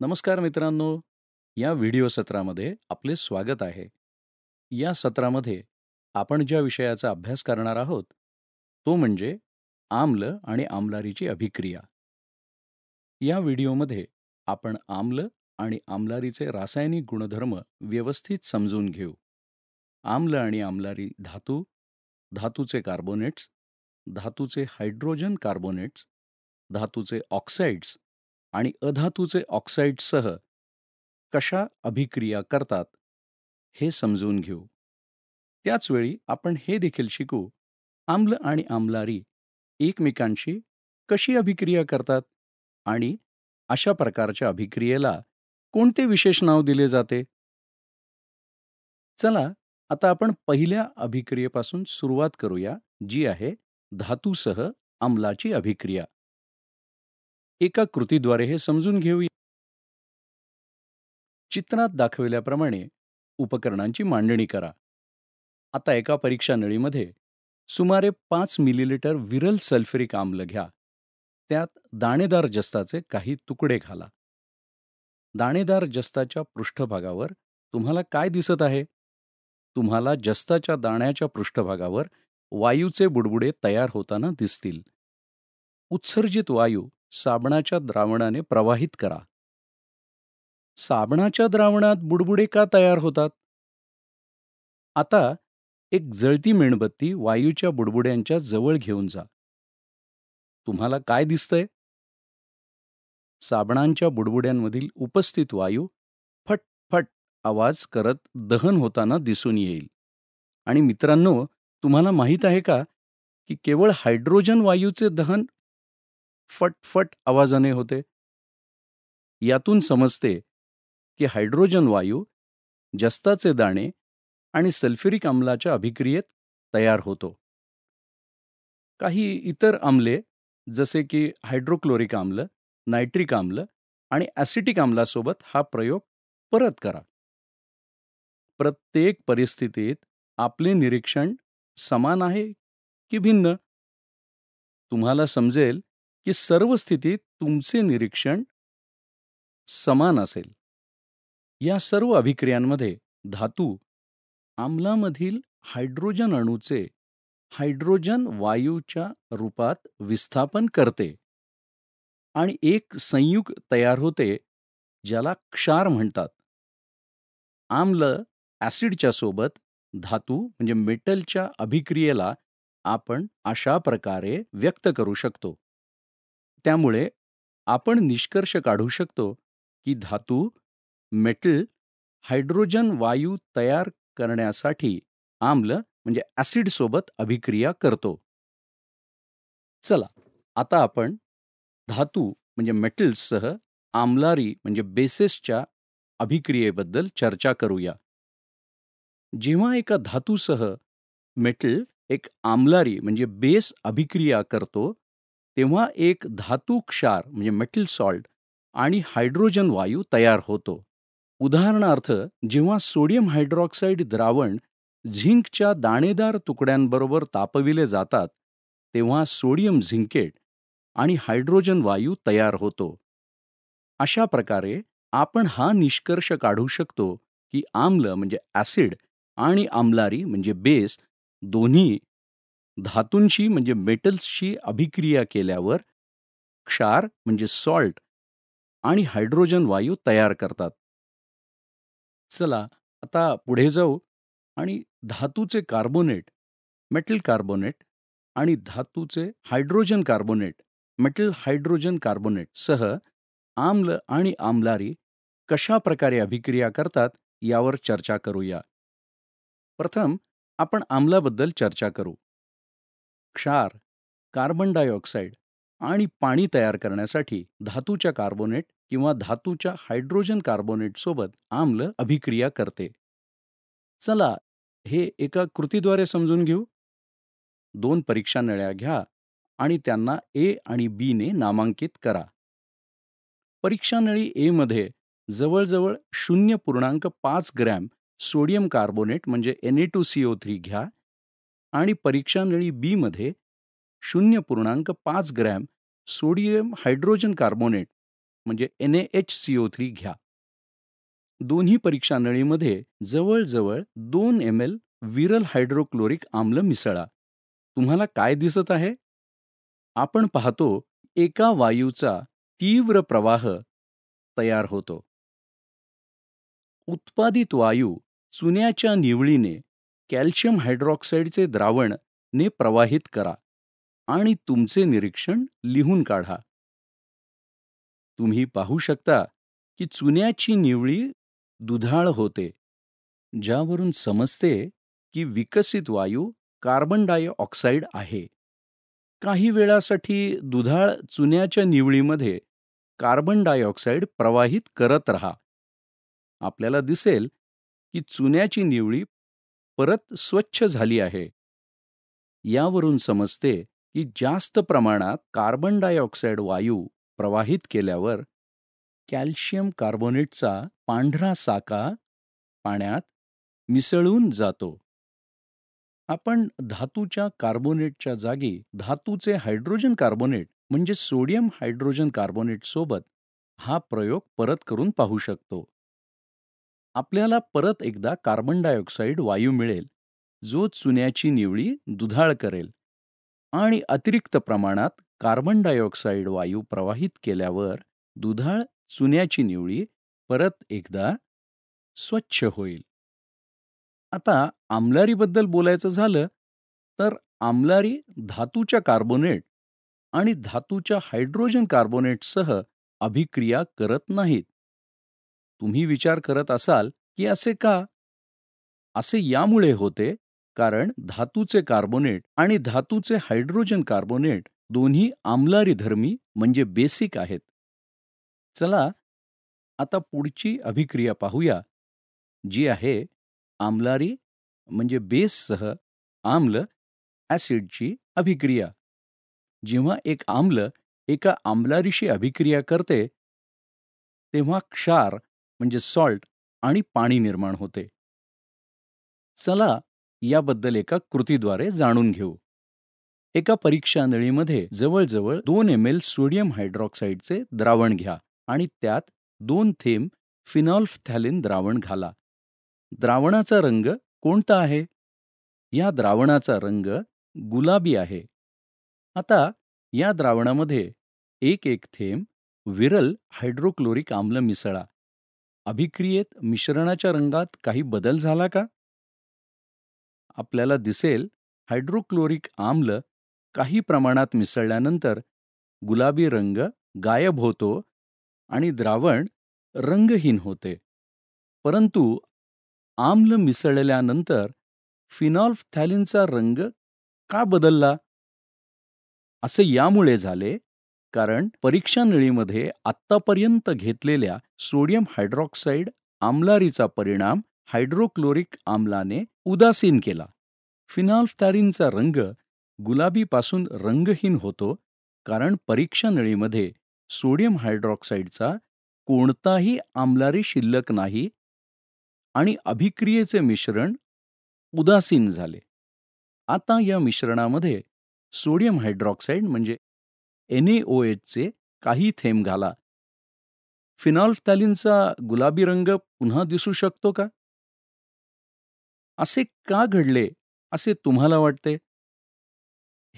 नमस्कार मित्रांनो या व्हिडिओ सत्रामध्ये आपले स्वागत आहे या सत्रामध्ये आपण ज्या विषयाचा अभ्यास करणार आहोत तो म्हणजे आम्ल आणि आमलारीची अभिक्रिया या व्हिडिओमध्ये आपण आम्ल आणि आमलारीचे रासायनिक गुणधर्म व्यवस्थित समजून घेऊ आम्ल आणि आमलारी धातू धातूचे कार्बोनेट्स धातूचे हायड्रोजन कार्बोनेट्स धातूचे ऑक्साईड्स आणि अधातूचे ऑक्साईडसह कशा अभिक्रिया करतात हे समजून घेऊ त्याचवेळी आपण हे देखील शिकू आम्ल आणि आम्लारी एकमेकांशी कशी अभिक्रिया करतात आणि अशा प्रकारच्या अभिक्रियेला कोणते विशेष नाव दिले जाते चला आता आपण पहिल्या अभिक्रियेपासून सुरुवात करूया जी आहे धातूसह आम्लाची अभिक्रिया एका कृतीद्वारे हे समजून घेऊया चित्रात दाखविल्याप्रमाणे उपकरणांची मांडणी करा आता एका परीक्षा नळीमध्ये सुमारे पाच मिलीलिटर विरल सल्फ्युरिक आम्ल घ्या त्यात दाणेदार जस्ताचे काही तुकडे घाला दाणेदार जस्ताच्या पृष्ठभागावर तुम्हाला काय दिसत आहे तुम्हाला जस्ताच्या दाण्याच्या पृष्ठभागावर वायूचे बुडबुडे तयार होताना दिसतील उत्सर्जित वायू साबणाच्या द्रावणाने प्रवाहित करा साबणाच्या द्रावणात बुडबुडे का तयार होतात आता एक जळती मेणबत्ती वायूच्या बुडबुड्यांच्या जवळ घेऊन जा तुम्हाला काय दिसतंय साबणांच्या बुडबुड्यांमधील उपस्थित वायू फटफट आवाज करत दहन होताना दिसून येईल आणि मित्रांनो तुम्हाला माहीत आहे का की केवळ हायड्रोजन वायूचे दहन फटफट आवाजाने होते यातून समजते की हायड्रोजन वायू जस्ताचे दाणे आणि सल्फ्युरिक आम्लाच्या अभिक्रियेत तयार होतो काही इतर आम्ले जसे की हायड्रोक्लोरिक आम्ल नायट्रिक आम्ल आणि ॲसिटिक आम्लासोबत हा प्रयोग परत करा प्रत्येक परिस्थितीत आपले निरीक्षण समान आहे की भिन्न तुम्हाला समजेल की सर्व स्थितीत तुमचे निरीक्षण समान असेल या सर्व अभिक्रियांमध्ये धातू आम्लामधील हायड्रोजन अणूचे हायड्रोजन वायूच्या रूपात विस्थापन करते आणि एक संयुग तयार होते ज्याला क्षार म्हणतात आम्ल ॲसिडच्या सोबत धातू म्हणजे मेटलच्या अभिक्रियेला आपण अशा प्रकारे व्यक्त करू शकतो त्यामुळे आपण निष्कर्ष काढू शकतो की धातू मेटल हायड्रोजन वायू तयार करण्यासाठी आम्ल म्हणजे ॲसिडसोबत सोबत अभिक्रिया करतो चला आता आपण धातू म्हणजे मेटल्ससह आम्लारी म्हणजे बेसेसच्या अभिक्रियेबद्दल चर्चा करूया जेव्हा एका धातूसह मेटल एक आम्लारी म्हणजे बेस अभिक्रिया करतो तेव्हा एक धातू क्षार म्हणजे मेटल सॉल्ट आणि हायड्रोजन वायू तयार होतो उदाहरणार्थ जेव्हा सोडियम हायड्रॉक्साईड द्रावण झिंकच्या दाणेदार तुकड्यांबरोबर तापविले जातात तेव्हा सोडियम झिंकेट आणि हायड्रोजन वायू तयार होतो अशा प्रकारे आपण हा निष्कर्ष काढू शकतो की आम्ल म्हणजे ॲसिड आणि आम्लारी म्हणजे बेस दोन्ही धातूंशी म्हणजे मेटल्सशी अभिक्रिया केल्यावर क्षार म्हणजे सॉल्ट आणि हायड्रोजन वायू तयार करतात चला आता पुढे जाऊ आणि धातूचे कार्बोनेट मेटल कार्बोनेट आणि धातूचे hydrogen carbonate metal hydrogen carbonate सह आम्ल आणि आम्लारी कशा प्रकारे अभिक्रिया करतात यावर चर्चा करूया प्रथम आपण आम्लाबद्दल चर्चा करू क्षार कार्बन डायऑक्साईड आणि पाणी तयार करण्यासाठी धातूच्या कार्बोनेट किंवा धातूच्या हायड्रोजन कार्बोनेटसोबत आम्ल अभिक्रिया करते चला हे एका कृतीद्वारे समजून घेऊ दोन परीक्षा नळ्या घ्या आणि त्यांना ए आणि बी ने नामांकित करा परीक्षा नळी एमध्ये जवळजवळ शून्य पूर्णांक पाच ग्रॅम सोडियम कार्बोनेट म्हणजे N A two C three घ्या आणि परीक्षानळी बी मध्ये शून्य पूर्णांक पाच ग्रॅम सोडियम हायड्रोजन कार्बोनेट म्हणजे N H C O three घ्या दोन्ही परीक्षानळीमध्ये जवळजवळ दोन एम एल विरल हायड्रोक्लोरिक आम्ल मिसळा तुम्हाला काय दिसत आहे आपण पाहतो एका वायूचा तीव्र प्रवाह तयार होतो उत्पादित वायू चुन्याच्या निवळीने कॅल्शियम हायड्रॉक्साईडचे द्रावण ने प्रवाहित करा आणि तुमचे निरीक्षण लिहून काढा तुम्ही पाहू शकता की चुन्याची निवळी दुधाळ होते ज्यावरून समजते की विकसित वायू कार्बन डायऑक्साईड आहे काही वेळासाठी दुधाळ चुन्याच्या निवळीमध्ये कार्बन डायऑक्साईड प्रवाहित करत रहा आपल्याला दिसेल की चुन्याची निवळी परत स्वच्छ झाली आहे यावरून समजते की जास्त प्रमाणात कार्बन डायऑक्साईड वायू प्रवाहित केल्यावर कॅल्शियम कार्बोनेटचा पांढरा साका पाण्यात मिसळून जातो आपण धातूच्या कार्बोनेटच्या जागी धातूचे हायड्रोजन कार्बोनेट म्हणजे सोडियम हायड्रोजन कार्बोनेटसोबत हा प्रयोग परत करून पाहू शकतो आपल्याला परत एकदा कार्बन डायऑक्साईड वायू मिळेल जो चुन्याची निवळी दुधाळ करेल आणि अतिरिक्त प्रमाणात कार्बन डायऑक्साईड वायू प्रवाहित केल्यावर दुधाळ चुन्याची निवळी परत एकदा स्वच्छ होईल आता आमलारीबद्दल बोलायचं झालं तर आमलारी धातूच्या कार्बोनेट आणि धातूच्या हायड्रोजन कार्बोनेटसह अभिक्रिया करत नाहीत तुम्ही विचार करत असाल की असे का असे यामुळे होते कारण धातूचे कार्बोनेट आणि धातूचे हायड्रोजन कार्बोनेट दोन्ही आमलारी धर्मी म्हणजे बेसिक आहेत चला आता पुढची अभिक्रिया पाहूया जी आहे आमलारी म्हणजे बेससह आम्ल ॲसिडची अभिक्रिया जेव्हा एक आम्ल एका आम्लारीशी अभिक्रिया करते तेव्हा क्षार म्हणजे सॉल्ट आणि पाणी निर्माण होते चला याबद्दल एका कृतीद्वारे जाणून घेऊ एका परीक्षांदळीमध्ये जवळजवळ दोन एम एल सोडियम हायड्रॉक्साईडचे द्रावण घ्या आणि त्यात दोन थेंब फिनॉल्फथॅलिन द्रावण घाला द्रावणाचा रंग कोणता आहे या द्रावणाचा रंग गुलाबी आहे आता या द्रावणामध्ये एक एक थेंब विरल हायड्रोक्लोरिक आम्ल मिसळा अभिक्रियेत मिश्रणाच्या रंगात काही बदल झाला का आपल्याला दिसेल हायड्रोक्लोरिक आम्ल काही प्रमाणात मिसळल्यानंतर गुलाबी रंग गायब होतो आणि द्रावण रंगहीन होते परंतु आम्ल मिसळल्यानंतर फिनॉल्फ रंग का बदलला असे यामुळे झाले कारण परीक्षा नळीमध्ये आत्तापर्यंत घेतलेल्या सोडियम हायड्रॉक्साईड आम्लारीचा परिणाम हायड्रोक्लोरिक आम्लाने उदासीन केला फिनाल्फ्थॅरिनचा रंग गुलाबीपासून रंगहीन होतो कारण परीक्षा नळीमध्ये सोडियम हायड्रॉक्साईडचा कोणताही आमलारी शिल्लक नाही आणि अभिक्रियेचे मिश्रण उदासीन झाले आता या मिश्रणामध्ये सोडियम हायड्रॉक्साईड म्हणजे NaOH-चे काही थेंब घाला फिनॉल्फथॅलिनचा गुलाबी रंग पुन्हा दिसू शकतो का असे का घडले असे तुम्हाला वाटते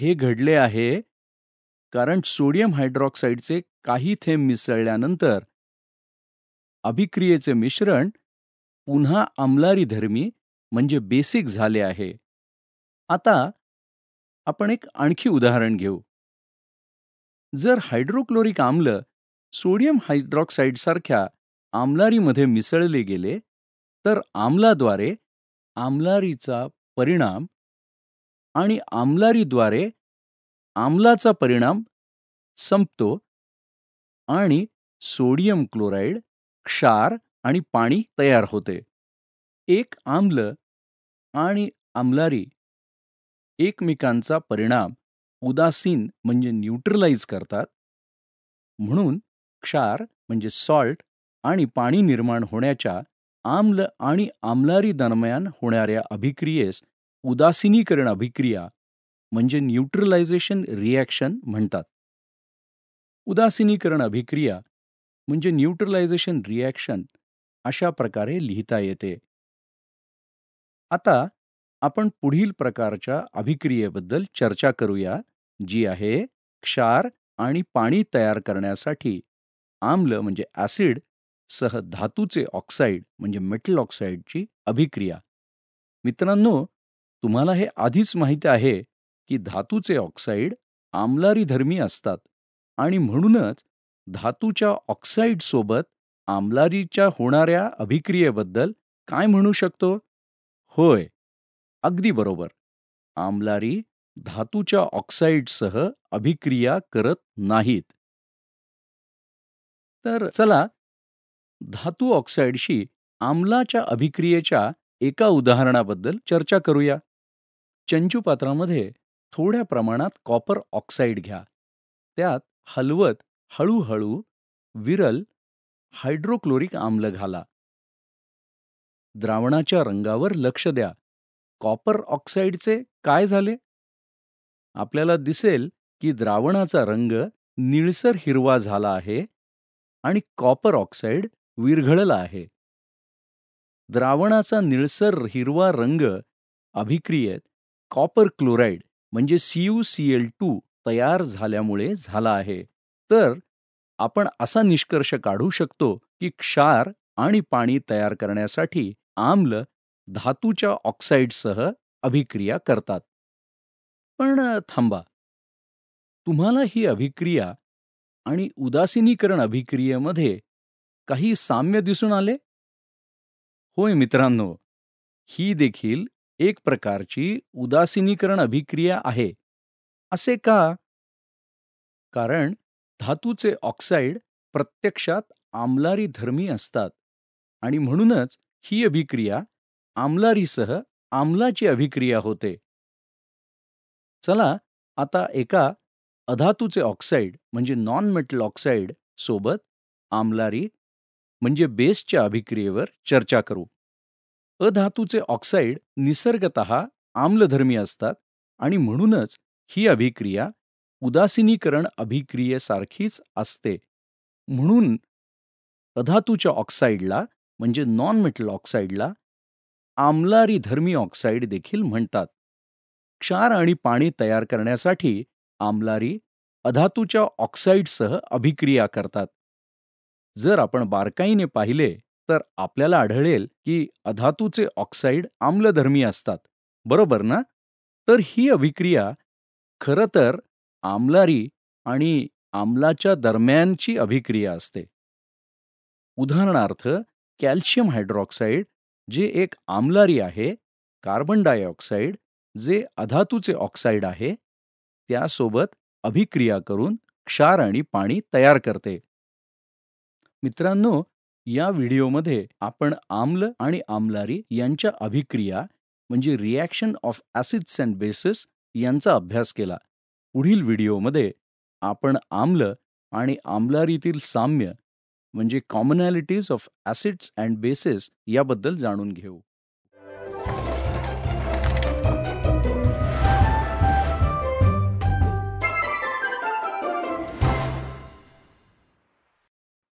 हे घडले आहे कारण सोडियम हायड्रॉक्साईडचे काही थेंब मिसळल्यानंतर अभिक्रियेचे मिश्रण पुन्हा अमलारी धर्मी म्हणजे बेसिक झाले आहे आता आपण एक आणखी उदाहरण घेऊ जर हायड्रोक्लोरिक आम्ल सोडियम हायड्रॉक्साईडसारख्या आम्लारीमध्ये मिसळले गेले तर आम्लाद्वारे आम्लारीचा परिणाम आणि आम्लारीद्वारे आम्लाचा परिणाम संपतो आणि सोडियम क्लोराईड क्षार आणि पाणी तयार होते एक आम्ल आणि आम्लारी एकमेकांचा परिणाम उदासीन म्हणजे न्यूट्रलाइज करतात म्हणून क्षार म्हणजे सॉल्ट आणि पाणी निर्माण होण्याच्या आम्ल आणि आम्लारी दरम्यान होणाऱ्या अभिक्रियेस उदासीनीकरण अभिक्रिया म्हणजे न्यूट्रलायझेशन रिॲक्शन म्हणतात उदासीनीकरण अभिक्रिया म्हणजे न्यूट्रलायझेशन रिॲक्शन अशा प्रकारे लिहिता येते आता आपण पुढील प्रकारच्या अभिक्रियेबद्दल चर्चा करूया जी आहे क्षार आणि पाणी तयार करण्यासाठी आम्ल म्हणजे ॲसिड सह धातूचे ऑक्साईड म्हणजे मेटल ऑक्साईडची अभिक्रिया मित्रांनो तुम्हाला हे आधीच माहीत आहे की धातूचे ऑक्साईड आम्लारीधर्मी असतात आणि म्हणूनच धातूच्या ऑक्साईडसोबत आम्लारीच्या होणाऱ्या अभिक्रियेबद्दल काय म्हणू शकतो होय अगदी बरोबर आम्लारी धातूच्या ऑक्साईडसह अभिक्रिया करत नाहीत तर चला धातू ऑक्साईडशी आम्लाच्या अभिक्रियेच्या एका उदाहरणाबद्दल चर्चा करूया चंचूपात्रामध्ये थोड्या प्रमाणात कॉपर ऑक्साईड घ्या त्यात हलवत हळूहळू विरल हायड्रोक्लोरिक आम्ल घाला द्रावणाच्या रंगावर लक्ष द्या कॉपर ऑक्साईडचे काय झाले आपल्याला दिसेल की द्रावणाचा रंग निळसर हिरवा झाला आहे आणि कॉपर ऑक्साईड विरघळला आहे द्रावणाचा निळसर हिरवा रंग अभिक्रियेत कॉपर क्लोराईड म्हणजे C U C L two तयार झाल्यामुळे झाला आहे तर आपण असा निष्कर्ष काढू शकतो की क्षार आणि पाणी तयार करण्यासाठी आम्ल धातूच्या ऑक्साईडसह अभिक्रिया करतात पण थांबा तुम्हाला ही अभिक्रिया आणि उदासीनीकरण अभिक्रियेमध्ये काही साम्य दिसून आले होय मित्रांनो ही देखील एक प्रकारची उदासीनीकरण अभिक्रिया आहे असे का कारण धातूचे ऑक्साईड प्रत्यक्षात आमलारी धर्मी असतात आणि म्हणूनच ही अभिक्रिया आम्लारीसह आम्लाची अभिक्रिया होते चला आता एका अधातूचे ऑक्साईड म्हणजे नॉन मेटल ऑक्साईड सोबत आम्लारी म्हणजे बेसच्या अभिक्रियेवर चर्चा करू अधातूचे ऑक्साईड निसर्गत आम्लधर्मी असतात आणि म्हणूनच ही अभिक्रिया उदासीनीकरण अभिक्रियेसारखीच असते म्हणून अधातूच्या ऑक्साईडला म्हणजे नॉन मेटल ऑक्साईडला आमलारी धर्मी ऑक्साईड देखील म्हणतात क्षार आणि पाणी तयार करण्यासाठी आमलारी अधातूच्या ऑक्साईडसह अभिक्रिया करतात जर आपण बारकाईने पाहिले तर आपल्याला आढळेल की अधातूचे ऑक्साईड आम्लधर्मी असतात बरोबर ना तर ही अभिक्रिया खरं तर आम्लारी आणि आम्लाच्या दरम्यानची अभिक्रिया असते उदाहरणार्थ कॅल्शियम हायड्रॉक्साईड जे एक आम्लारी आहे कार्बन डायऑक्साईड जे अधातूचे ऑक्साईड आहे त्यासोबत अभिक्रिया करून क्षार आणि पाणी तयार करते मित्रांनो या व्हिडिओमध्ये आपण आम्ल आणि आम्लारी यांच्या अभिक्रिया म्हणजे reaction of acids and bases यांचा अभ्यास केला पुढील व्हिडिओमध्ये आपण आम्ल आणि आम्लारीतील साम्य म्हणजे commonalities of acids and bases याबद्दल जाणून घेऊ